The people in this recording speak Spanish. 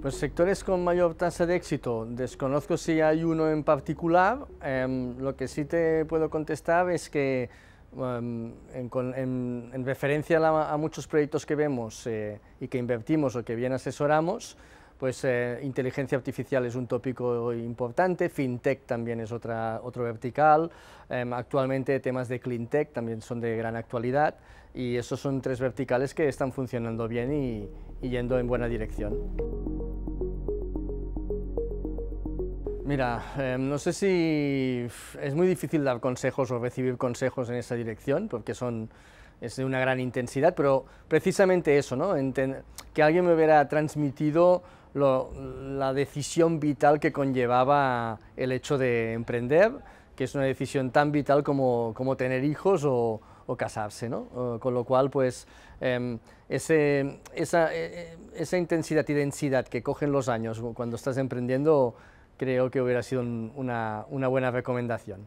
Pues sectores con mayor tasa de éxito, desconozco si hay uno en particular, em, lo que sí te puedo contestar es que em, en, referencia a, muchos proyectos que vemos eh, y que invertimos o que bien asesoramos, pues eh, inteligencia artificial es un tópico importante, fintech también es otra, otro vertical, em, actualmente temas de cleantech también son de gran actualidad y esos son tres verticales que están funcionando bien y yendo en buena dirección. Mira, em, no sé si es muy difícil dar consejos o recibir consejos en esa dirección, porque son es de una gran intensidad, pero precisamente eso, ¿no? que alguien me hubiera transmitido la decisión vital que conllevaba el hecho de emprender, que es una decisión tan vital como, como tener hijos o, casarse, con lo cual, pues, em, esa, e, e, esa intensidad y densidad que cogen los años cuando estás emprendiendo creo que hubiera sido una buena recomendación.